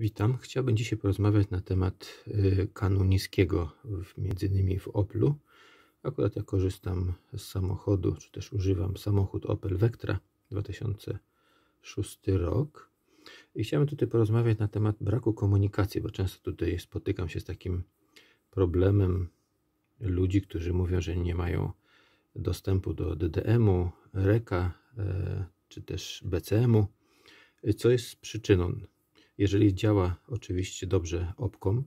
Witam. Chciałbym dzisiaj porozmawiać na temat y, kanu niskiego, między innymi w Oplu. Akurat ja korzystam z samochodu, czy też używam samochód Opel Vectra 2006 rok. I chciałbym tutaj porozmawiać na temat braku komunikacji, bo często tutaj spotykam się z takim problemem ludzi, którzy mówią, że nie mają dostępu do DDM-u, REKA y, czy też BCM-u, y, co jest przyczyną jeżeli działa oczywiście dobrze opkom,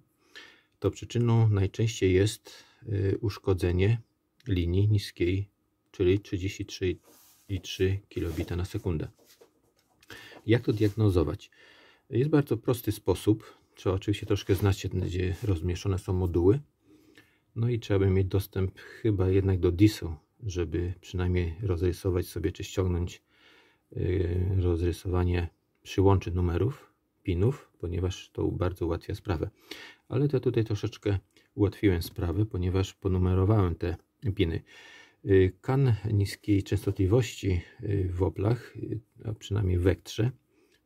to przyczyną najczęściej jest y, uszkodzenie linii niskiej, czyli 33,3 kb na sekundę. Jak to diagnozować? Jest bardzo prosty sposób. Trzeba oczywiście troszkę znać się, gdzie rozmieszczone są moduły. No i trzeba by mieć dostęp chyba jednak do DIS-u, żeby przynajmniej rozrysować sobie, czy ściągnąć y, rozrysowanie przyłączy numerów pinów, ponieważ to bardzo ułatwia sprawę. Ale to tutaj troszeczkę ułatwiłem sprawę, ponieważ ponumerowałem te piny. Y, kan niskiej częstotliwości y, w oplach, y, a przynajmniej w Ektrze,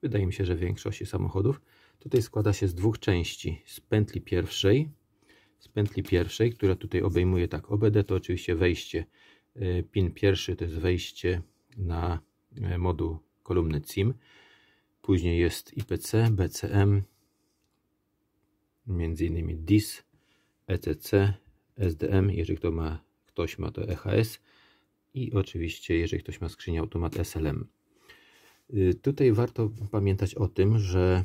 wydaje mi się, że w większości samochodów, tutaj składa się z dwóch części. Z pętli pierwszej, z pętli pierwszej, która tutaj obejmuje tak OBD, to oczywiście wejście, pin pierwszy to jest wejście na moduł kolumny CIM, Później jest IPC, BCM, między innymi DIS, ETC, SDM, jeżeli kto ma, ktoś ma to EHS i oczywiście jeżeli ktoś ma skrzynię automat SLM. Y, tutaj warto pamiętać o tym, że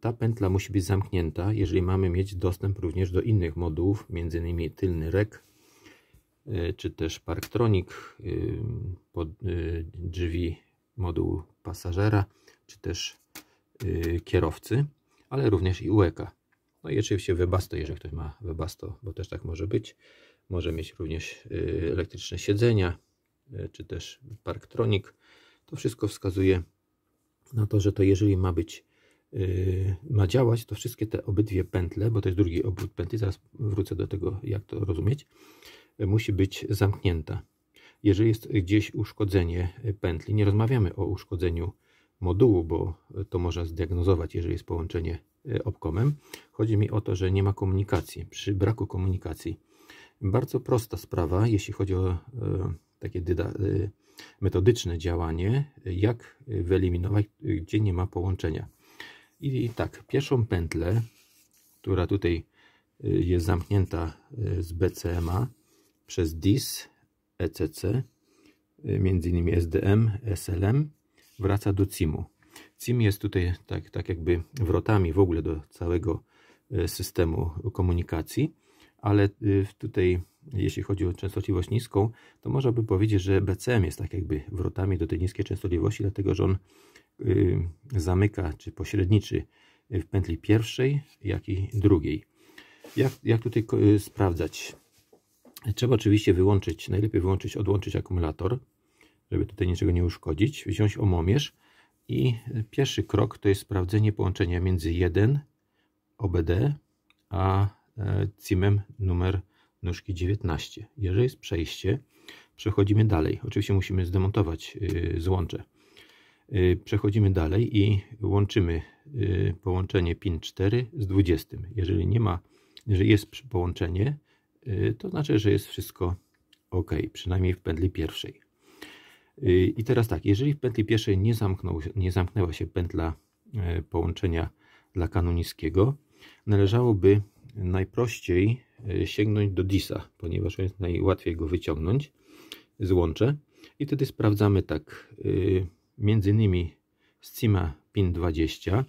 ta pętla musi być zamknięta, jeżeli mamy mieć dostęp również do innych modułów, m.in. tylny rek, y, czy też parktronik y, pod drzwi moduł pasażera, czy też yy, kierowcy, ale również i UEK. No i oczywiście webasto, jeżeli ktoś ma webasto, bo też tak może być. Może mieć również yy, elektryczne siedzenia, yy, czy też parktronik. To wszystko wskazuje na to, że to jeżeli ma być y, ma działać, to wszystkie te obydwie pętle, bo to jest drugi obrót pętli, zaraz wrócę do tego, jak to rozumieć, musi być zamknięta jeżeli jest gdzieś uszkodzenie e, pętli. Nie rozmawiamy o uszkodzeniu modułu, bo e, to można zdiagnozować, jeżeli jest połączenie e, obkomem. Chodzi mi o to, że nie ma komunikacji. Przy braku komunikacji bardzo prosta sprawa, jeśli chodzi o takie metodyczne działanie, jak wyeliminować, gdzie nie ma połączenia. I tak, pierwszą pętlę, która tutaj jest zamknięta z BCMA przez DIS, ECC, y, między innymi SDM, SLM, wraca do CIM-u. CIM jest tutaj tak, tak jakby wrotami w ogóle do całego y, systemu komunikacji, ale y, tutaj jeśli chodzi o częstotliwość niską, to można by powiedzieć, że BCM jest tak jakby wrotami do tej niskiej częstotliwości, dlatego że on zamyka czy pośredniczy w pętli pierwszej, jak i drugiej. Jak, jak tutaj sprawdzać Trzeba oczywiście wyłączyć, najlepiej wyłączyć, odłączyć akumulator, żeby tutaj niczego nie uszkodzić. Wziąć omomierz i pierwszy krok to jest sprawdzenie połączenia między 1 OBD a e, CIM-em numer nóżki 19. Jeżeli jest przejście, przechodzimy dalej. Oczywiście musimy zdemontować y, złącze. Y, przechodzimy dalej i łączymy y, połączenie pin 4 z 20. Jeżeli nie ma, jeżeli jest połączenie, Y, to znaczy, że jest wszystko ok, przynajmniej w pętli pierwszej. Y, I teraz tak, jeżeli w pętli pierwszej nie, zamknął, nie zamknęła się pętla e, połączenia dla kanu niskiego, należałoby najprościej e, sięgnąć do DISA, ponieważ jest najłatwiej go wyciągnąć, Złączę I wtedy sprawdzamy tak, y, między innymi z CIMA pin 20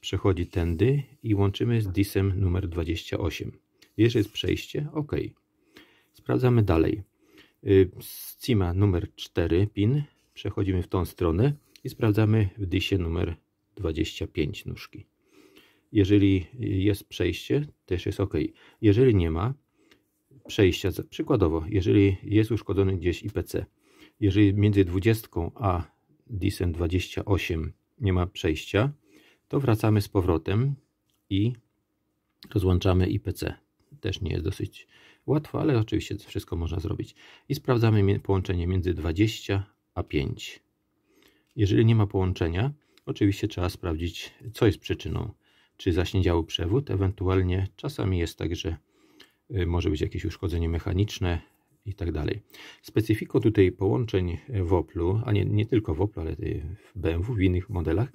przechodzi tędy i łączymy z DISem numer 28. Jeżeli jest przejście? OK. Sprawdzamy dalej. Z y, cima numer 4 pin przechodzimy w tą stronę i sprawdzamy w dysie numer 25 nóżki. Jeżeli jest przejście, też jest OK. Jeżeli nie ma przejścia, przykładowo, jeżeli jest uszkodzony gdzieś IPC, jeżeli między 20 a disem 28 nie ma przejścia, to wracamy z powrotem i rozłączamy IPC też nie jest dosyć łatwo, ale oczywiście wszystko można zrobić. I sprawdzamy połączenie między 20 a 5. Jeżeli nie ma połączenia, oczywiście trzeba sprawdzić, co jest przyczyną. Czy zaśniedziały przewód, ewentualnie czasami jest tak, że y, może być jakieś uszkodzenie mechaniczne i tak dalej. Specyfiką tutaj połączeń y, w Oplu, a nie, nie tylko y, w Oplu, ale w BMW, w innych modelach,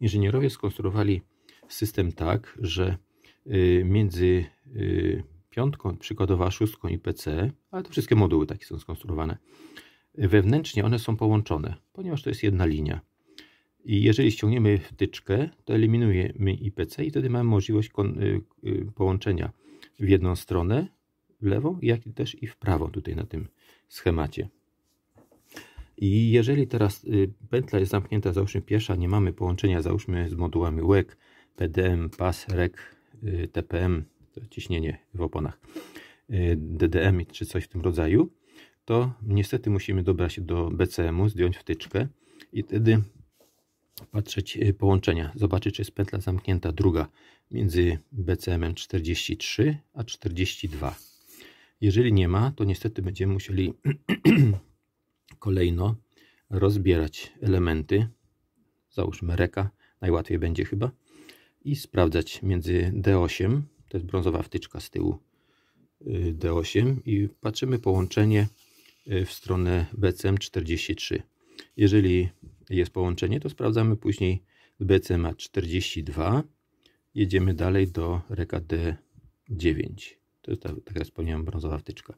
inżynierowie skonstruowali system tak, że Y, między y, piątką, przykładowo szóstką i PC, ale to wszystkie moduły takie są skonstruowane. Wewnętrznie one są połączone, ponieważ to jest jedna linia. I jeżeli ściągniemy wtyczkę, to eliminujemy IPC i wtedy mamy możliwość y, połączenia w jedną stronę, w lewą, jak i też i w prawo tutaj na tym schemacie. I jeżeli teraz pętla jest zamknięta, załóżmy piesza, nie mamy połączenia, załóżmy z modułami WEC, PDM, PAS, REC, Y, TPM, ciśnienie w oponach, y, DDM czy coś w tym rodzaju, to niestety musimy dobrać do BCM-u, zdjąć wtyczkę i wtedy patrzeć y, połączenia, zobaczyć czy jest pętla zamknięta druga między BCM-em 43 a 42. Jeżeli nie ma, to niestety będziemy musieli kolejno rozbierać elementy, załóżmy reka, najłatwiej będzie chyba, i sprawdzać między D8, to jest brązowa wtyczka z tyłu y, D8 i patrzymy połączenie y, w stronę BCM43. Jeżeli jest połączenie, to sprawdzamy później z BCMA42. Jedziemy dalej do reka D9. To jest tak jak wspomniałem, brązowa wtyczka.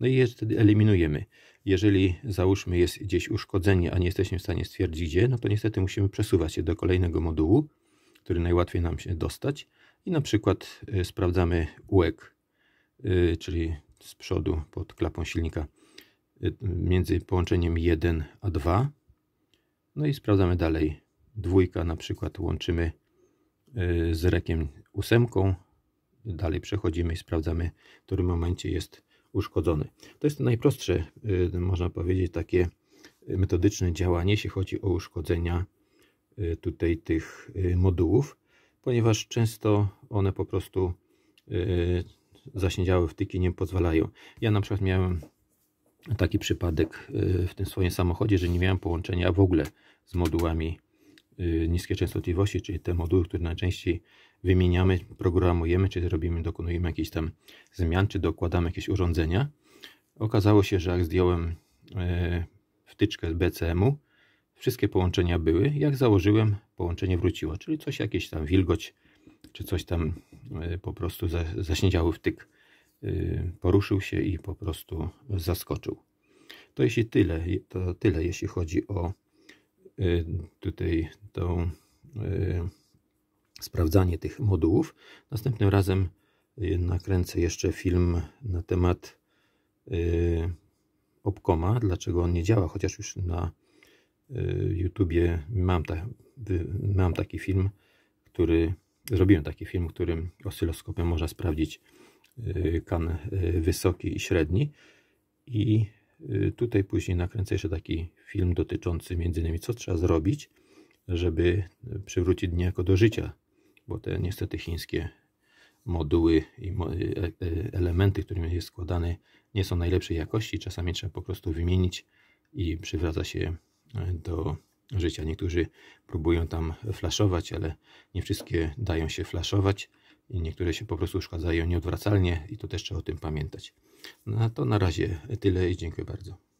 No i wtedy eliminujemy. Jeżeli załóżmy jest gdzieś uszkodzenie, a nie jesteśmy w stanie stwierdzić gdzie, no to niestety musimy przesuwać się do kolejnego modułu który najłatwiej nam się dostać i na przykład y, sprawdzamy łek, y, czyli z przodu pod klapą silnika y, między połączeniem 1 a 2. No i sprawdzamy dalej. Dwójka na przykład łączymy z rekiem ósemką. Dalej przechodzimy i sprawdzamy, w którym momencie jest uszkodzony. To jest najprostsze, można powiedzieć, takie metodyczne działanie, jeśli chodzi o uszkodzenia Y, tutaj tych y, modułów, ponieważ często one po prostu y, zasiedziałe wtyki nie pozwalają. Ja na przykład miałem taki przypadek w tym swoim samochodzie, że nie miałem połączenia w ogóle z modułami niskiej częstotliwości, czyli te moduły, które najczęściej wymieniamy, programujemy, czy robimy, dokonujemy jakichś tam zmian, czy dokładamy jakieś urządzenia. Okazało się, że jak zdjąłem wtyczkę z BCM-u, Wszystkie połączenia były. Jak założyłem, połączenie wróciło, czyli coś jakieś tam wilgoć, czy coś tam e, po prostu zaśniedziały wtyk. E, poruszył się i po prostu zaskoczył. To jeśli tyle, to tyle jeśli chodzi o e, tutaj tą sprawdzanie tych modułów. Następnym razem nakręcę jeszcze film na temat Opcoma, dlaczego on nie działa, chociaż już na Y, YouTubie mam, ta, mam taki film, który zrobiłem taki film, którym oscyloskopem można sprawdzić y, kan y, wysoki i średni i tutaj później nakręcę jeszcze taki film dotyczący między innymi co trzeba zrobić, żeby przywrócić jako do życia, bo te niestety chińskie moduły i e, e, elementy, którymi jest składany nie są najlepszej jakości, czasami trzeba po prostu wymienić i przywraca się do życia. Niektórzy próbują tam flaszować, ale nie wszystkie dają się flaszować. I niektóre się po prostu szkadzają nieodwracalnie i to też trzeba o tym pamiętać. No to na razie tyle i dziękuję bardzo.